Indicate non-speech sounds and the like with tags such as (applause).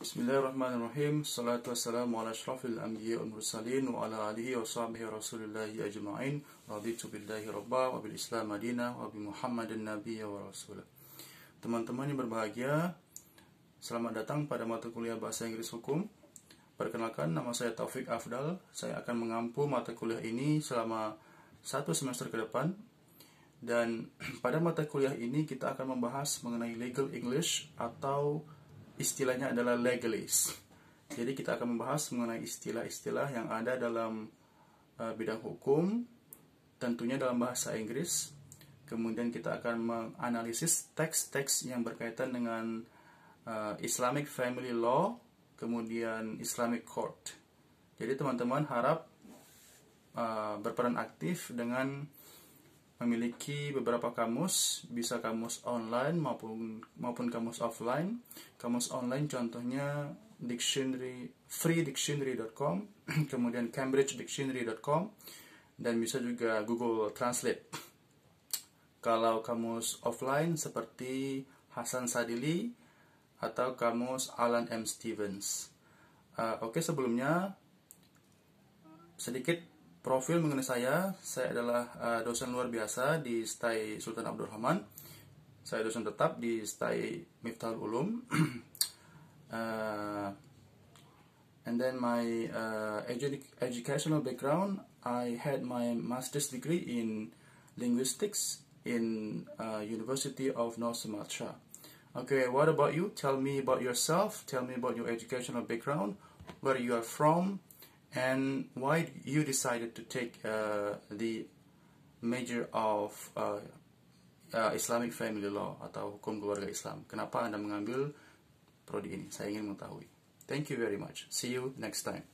Bismillahirrahmanirrahim. Salatu wassalamu ala asyrafil anbiya wal mursalin wa ala alihi wa sahbihi rasulillahi ajma'in. Raditu billahi rabba wa bil Islam madina wa bi Muhammadin nabiyya wa rasulah. Teman-teman yang berbahagia, selamat datang pada mata kuliah bahasa Inggris hukum. Perkenalkan, nama saya Taufik Afdal. Saya akan mengampu mata kuliah ini selama satu semester ke depan. Dan (clears throat) pada mata kuliah ini kita akan membahas mengenai legal English atau istilahnya adalah legalis. Jadi kita akan membahas mengenai istilah-istilah yang ada dalam uh, bidang hukum, tentunya dalam bahasa Inggris. Kemudian kita akan menganalisis teks-teks yang berkaitan dengan uh, Islamic Family Law, kemudian Islamic Court. Jadi teman-teman harap uh, berperan aktif dengan memiliki beberapa kamus, bisa kamus online maupun maupun kamus offline. Kamus online contohnya dictionary freedictionary.com, (clears throat) kemudian cambridgedictionary.com dan bisa juga Google Translate. Kalau kamus offline seperti Hasan Sadili atau kamus Alan M Stevens. Uh, Oke, okay, sebelumnya sedikit profil mengenai saya, saya adalah eh, dosen luar biasa di STAI Sultan Abdul Rahman. Saya dosen tetap di STAI Miftahul Ulum. uh, (clears throat) and then my uh, edu educational background, I had my master's degree in linguistics in uh, University of North Sumatra. Okay, what about you? Tell me about yourself. Tell me about your educational background, where you are from, and why you decided to take uh, the major of uh, uh, Islamic Family Law atau hukum keluarga Islam. Kenapa Anda mengambil prodi ini? Saya ingin mengetahui. Thank you very much. See you next time.